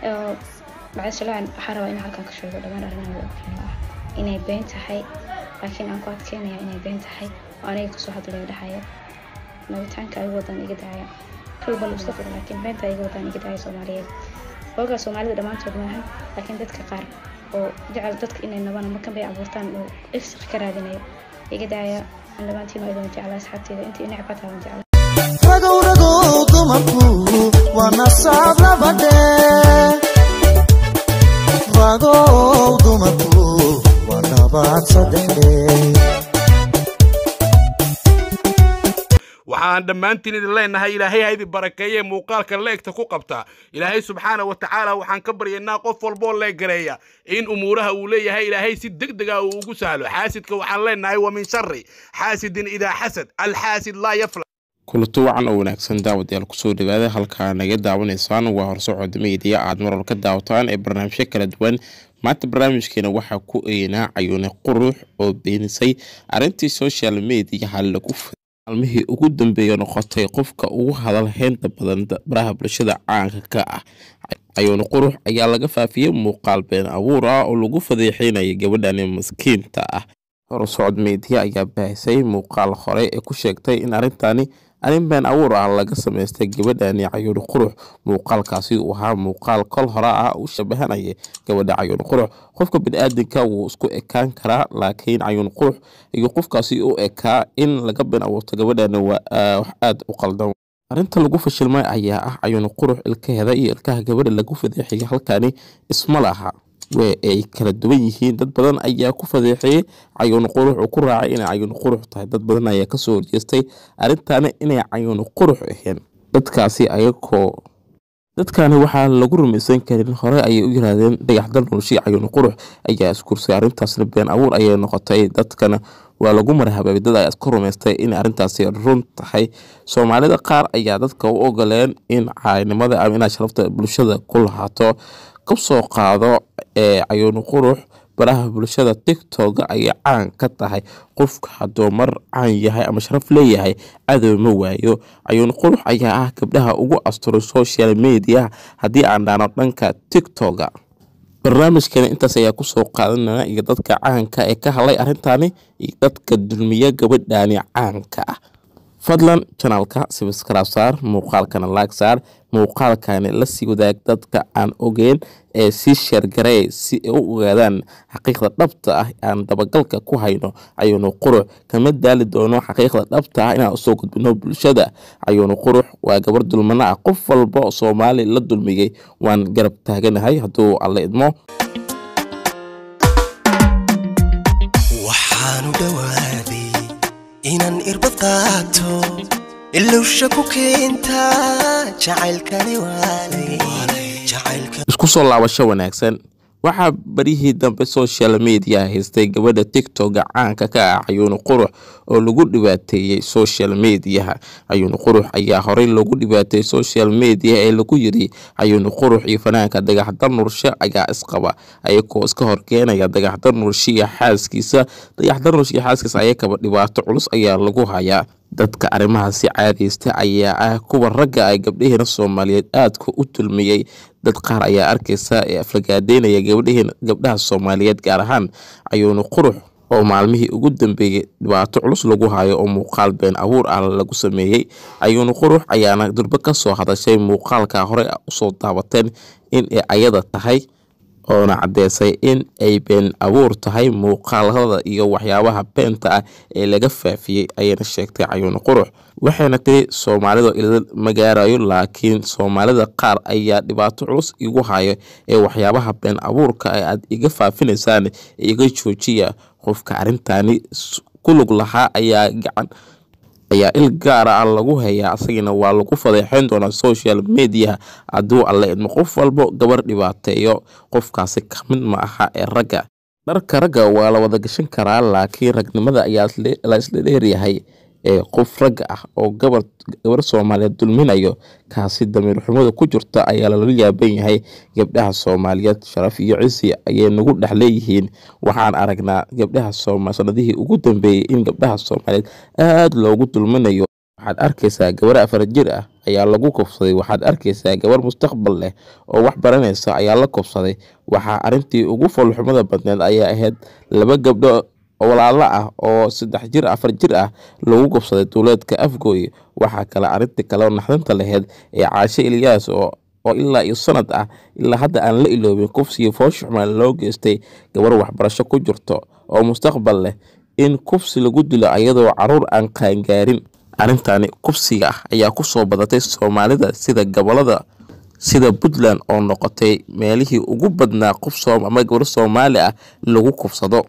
macasilaa waxaa rabaa inaa halkan ka sheego dhammaan arrimaha ogfiino ah inay been tahay laakiin aan ku adkeynaya inay been tahay oo aniga kasoo hadlaya dhahaya nabitaanka igu wadaan iga dacaya kalbal iska fur laakiin beenta iga wadaan iga dacaya soomaaliyeed hoogaa soomaalida dhammaantood maahan laakiin dadka qaar oo jecel dadka inay nabana makan bay abuurtaan oo extra ka raadinayo iga dacaya aan dhammaantiin oo idan jecla asxaabteeda intii necbataa waan jecla ragow ragow dumarku agow dumarku waa dhabaadsadewaxaan dhammaantiin idin leennahay ilaahay ha barakeeyee muuqaalka leegta ku qabta ilaahay subxaana wa tacaala waxaan ka baryaynaa qof walboo leegareeya in umuuraha uu leeyahay ilaahay si deg dega uu ugu sahlo xaasidka waxaan leennahay wa min shari xaasidin idaa xasad alxaasid laa yafla kulanto wacan oo wanaagsan daawadayaal kusoo dhawaada halkaa naga daawanaysaan waa horsocodameydaya aad marwal ka daawataan ee barnaamijyo kala duwan maanta barnaamijkeena waxaa ku eynaa cayuune qurux oo beenisay arrintii social mediaha lagu maalmihii ugu dambeeya noqotay qofka ugu hadal heynta badan baraha bulshada caanka ka ah cayuune qurux ayaa laga faafiyey muuqaal been abuur ah oo lagu fadeexeynaya gabadhani maskiinta ah horsocod meediya ayaa baahisay muuqaal hore ee ku sheegtay in arrintaani arin been awuur ah laga samaystay gabadhani cayuun qurux muuqaalkaasi uu ahaa muuqaal kol hore ah u shabahanaya gabadha cayuun qurux qofka bini wuu isku ekaan karaa laakiin cayuun qurux iyo qofkaasi u ekaa in laga been abuurto gabadhani waa ah, wax aada u qaldan arinta lagu fashilmay ayaa ah cayuun qurux ilkaheeda iyo ilkaha gabadha lagu fadeexiyay halkaani isma laha ay kala duwan yihiin dad badan ayaa ku fadeexay cayuun qurux oo ku raacay inay cayuun qurux tahay dad badan ayaa kasoo horjeestay arrintaana inay cayuun qurux ahayn dadkaasi ayagoo dadkani waxaa lagu rumaysan karin hore ayay u yiraahdeen dhagax dalnulshi cayuun qurux ayaa iskursay arrintaasna been abuur ayay noqotay dadkana waa lagu marhabaabay dad ay isku rumaystay in arrintaasi run tahay soomaalida qaar ayaa dadka u ogoleen in caynimada ama inaad sharafta bulshada ku lahaato kab soo qaado ee cayuun qurux baraha bulshada tiktok ayay caan ka tahay qofka hadduu mar caan yahay ama sharaf leeyahay cadow ma waayo cayuun qurux ayaa ah gabdhaha ugu asturay social media haddii aan dhaano dhanka tiktoka barnaamijkani intaas ayaa kusoo qaadanana iyo dadka caanka ee ka hadlay arintani iyo dadka dulmiya gabadhaani caanka ah fadlan janaalka sibiskraab saar muuqaalkana laag saar muuqaalkani la sii wadaag dadka aan ogeyn ee sii sheergaree si ay u ogaadaan xaqiiqda dhabta ah aan dabagalka ku hayno cayuunu qurux kama daali doono xaqiiqda dhabta ah inaan usoo gudbino bulshada cayuunu qurux waa gabar dulmano ah qof walba soomaali la dulmiyey waan garab taaganahay haduu alla idmo inaan irbad qaato ilowsha ku keenta jacaylkani isku soo laabasho wanaagsan waxaa barihii dambe social media haystay gabadha tictokga caanka ka ah cayuunu qurux oo lagu dhibaateeyey social mediaha cayuunu qurux ayaa horey loogu dhibaateeyey social media ee lagu yiri cayuunu qurux iyo fanaanka dagax nurshe ayaa isqaba ayagoo iska horkeenaya dagax nurshe iyo xaaskiisa dagaxdar nurshe iyo xaaskiisa ayakaba dhibaato culus ayaa lagu hayaa dadka arrimaha si caadaysta ayaa ah kuwa ragga ay gabdhaheena soomaaliyeed aadka u tulmiyey dad qaar ayaa arkaysa ee aflagaadeynaya gabdhaha soomaaliyeed gaar ahaan ayuuna qurux oo maalmihii ugu dambeeyey dhibaato culus lagu hayo oo muuqaal been abuur ah lagu sameeyey ayuuna qurux ayaana durbo ka soo hadashay muuqaalka hore usoo daabateen in ay ayada tahay oona cadeysay in ay been abuur tahay muuqaalada iyo waxyaabaha beenta ah ee laga faafiyey ayayna sheegtay cayuuna qurux waxayna tiri soomaalidu ilal ma gaarayo laakiin soomaalida qaar ayaa dhibaato culus igu hayo ee waxyaabaha been abuurka ah ee aad iga faafinaysaan iga joojiya qofka arrintani ku lug lahaa ayaa gacan ayaa il gaara ah lagu hayaa asagina waa lagu fadeexeyn doonaa social mediaha hadduu alle idmo qof walbo gabar dhibaateeyo qofkaasi kamid ma aha ee ragga dharka ragga waa la wada gashan karaa laakiin ragnimada ayaa la isla dheeryahay ee qof ragga ah oo gabar soomaaliyeed dulminayo kaasi damiir xumada ku jirta ayaa lala yaaban yahay gabdhaha soomaaliyeed sharaf iyo cisi ayay nagu dhex leeyihiin waxaan aragnaa gabdhaha sanadihii ugu dambeeyey in gabdhaha soomaaliyeed aada loogu dulminayo waxaad arkaysaa gabar afar jir ah ayaa lagu kobsaday waxaad arkaysaa gabar mustaqbal leh oo wax baranaysa ayaa la kobsaday waxaa arintii ugu folxumada badneed ayaa ahayd laba gabdho oo walaalo ah oo saddex jir afar jir ah lagu gubsaday duuleedka afgooy waxaa kale arinta kale oo naxdinta laheyd ee caashe ilyaas oo oo ilaa iyo sanad ah ilaa hadda aan la iloobin kufsiga foosha xumaan loo geystay gabar waxbarasho ku jirto oo mustaqbal leh in kufsi lagu dilo iyadoo caruur aan qaangaarin arrintani kufsiga ah ayaa kusoo badatay soomaalida sida gobolada sida puntland oo noqotay meelihii ugu badnaa qof ama gabar soomaali ah lagu kufsado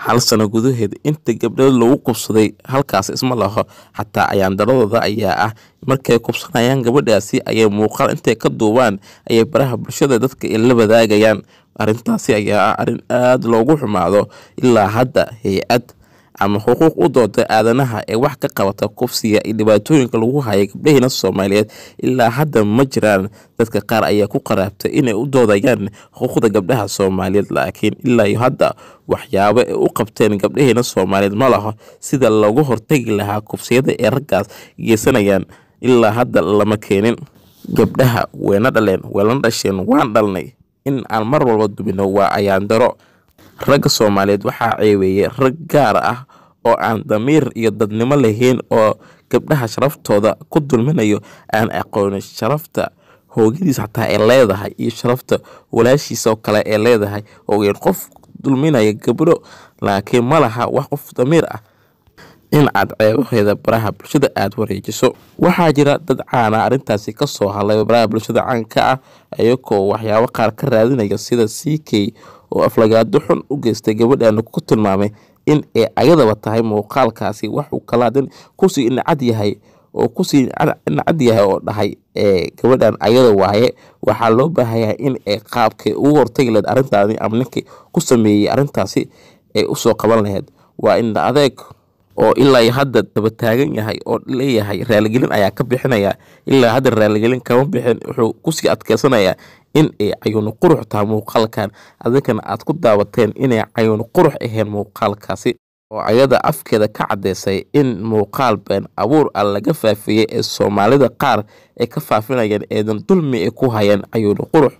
hal sano gudaheed inta gabdhood lagu qubsaday halkaas isma laho xataa ayaandaradooda ayaa ah markay qubsanayaan gabadhaasi ayay muuqaal intay ka duubaan ayay baraha bulshada dadka la wadaagayaan arintaasi ayaa ah arin aada loogu xumaado ilaa hadda hay-ad ama xuquuq u dooda aadanaha ee wax ka qabata kufsiga iyo dhibaatooyinka lagu haya gabdhahiina soomaaliyeed ilaa hadda ma jiraan dadka qaar ayaa ku qaraabtay inay u doodayaan xuquuqda gabdhaha soomaaliyeed laakiin ilaa iyo hadda waxyaabo ay u qabteen gabdhahiina soomaaliyeed ma laho sida looga hortegi lahaa kufsiyada ee raggaas geysanayaan ilaa hadda lama keenin gabdhaha weyna dhaleen weelana dhasheen waan dhalnay in aan mar walba dubino waa ayaandaro ragga soomaaliyeed waxaa ceebeeyay rag gaar ah oo aan damiir iyo dadnimo lahayn oo gabdhaha sharaftooda ku dulminayo aan aqoonin sharafta hoogadiis xataa ay leedahay iyo sharafta walaashiisa oo kale ay leedahay ogeyn qof dulminaya gabdho laakiin ma laha wax qof damiir ah in aad ceebaheeda baraha bulshada aada wareejiso waxaa jira dad caana ah, arrintaasi kasoo hadlay baraha bulshada caanka ah ayagoo waxyaabo qaar ka raadinaya sida c k oo aflagaado xun u geystay gabadhaana ku tilmaamay in ay ayadaba tahay muuqaalkaasi waxuu kalaadin kusii incad yahay oo kusii incad yahay oo dhahay gabadhan ayada waaye waxaa loo baahanyahay in ay qaabkay ugu hortagi laheyd arrintaasi ama ninkii ku sameeyey arintaasi ay usoo qaban laheyd waa in adeeg oo ilaa hadda daba taagan yahay oo leeyahay raaligelin ayaa ka bixinaya ilaa hadda raaligelin kama bixin wuxuu kusii adkeysanayaa in ay cayuun qurux tahay muuqaalkan adinkana aad ku daawateen inay cayuun qurux ahayn muuqaalkaasi oo ayada afkeeda ka caddeysay in muuqaal been abuur ah laga faafiyey ee soomaalida qaar ay ka faafinayeen eedan dulmi ay ku hayeen cayuun qurux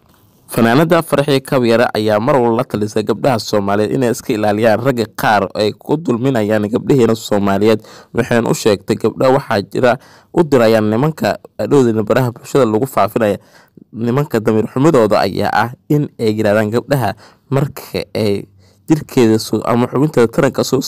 fanaanada farxi kabyare ayaa mar wal la talisay gabdhaha soomaaliyeed inay iska ilaaliyaan ragga qaar ay ku dulminayaan gabdhaheena soomaaliyeed waxayna u sheegtay gabdha waxaa jira u dirayaan nimanka adhowdana baraha bulshada lagu faafinaya nimanka damiir xumidooda ayaa ah in ay yidhahdaan gabdhaha marka ay jirkeeda ama xubinteeda taranka soo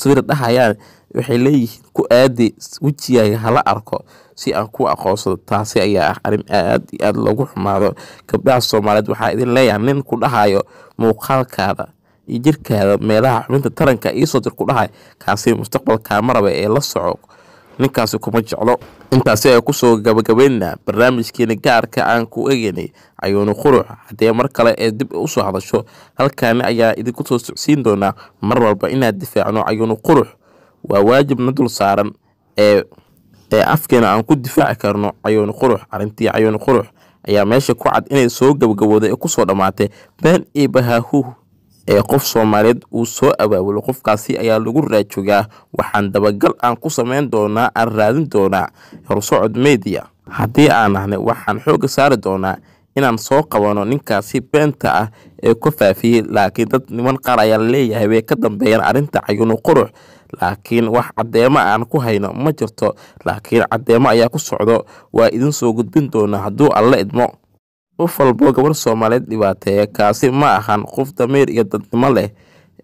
sawira dhahayaan waxay leeyihiin ku aadi wejigaaga hala arko si aan ku aqoonsado taasi ayaa ah arrin aad iyo aada loogu xumaado gabdhaha soomaaliyeed waxaa idin leeyaha nin ku dhahayo muuqaalkaada iyo jirkaada meelaha xubinta taranka iisoo dir ku dhahay kaasi mustaqbalkaa maraba ee la soco ninkaasi kuma jeclo intaasi ay kusoo gabagabaynna barnaamijkeena gaarka aan ku egeynay cayuuni quruc haddee mar kale ee dib usoo hadasho halkaani ayaa idinku soo socsiin doonaa mar walba inaad difaacno cayuuni qurux waa waajibna dul saaran ee ee afkeena aan ku difaaci karno cayuuni qurux arintii cayuunu qurux ayaa meesha ku cad inay soo gabagabooday ee kusoo dhammaatay been iyo bahaahuuh ee qof soomaaliyeed uu soo abaabulo qofkaasi ayaa lagu raajogaa waxaan dabagal aan ku samayn doonaa aan raadin doonaa horsocod mediya haddii aan nahnay waxaan xooga saari doonaa inaan soo qabano ninkaasi beenta ah ee ku faafiyey laakiin dad niman qaar ayaa laleeyahay bay ka dambeeyaan arrinta cayuno qurux laakiin wax caddeemo aan ku hayno ma jirto laakiin caddeemo ayaa ku socdo waa idin soo gudbin doonaa hadduu alla idmo qof walbo gabar soomaaliyeed dhibaateeya kaasi ma ahan qof dameer iyo dadnimo leh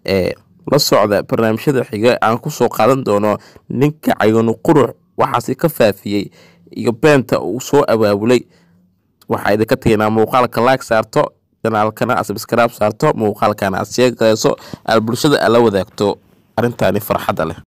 ee la socda barnaamijyada xiga aan kusoo qaadan doono ninka cayanu qurux waxaasi ka faafiyey iyo beenta uu soo abaabulay waxaa idinka tegaynaa muuqaalka laag saarto janaalkana asbskraab saarto muuqaalkana as sheegayso aad bulshada la wadaagto arrintaani farxadda leh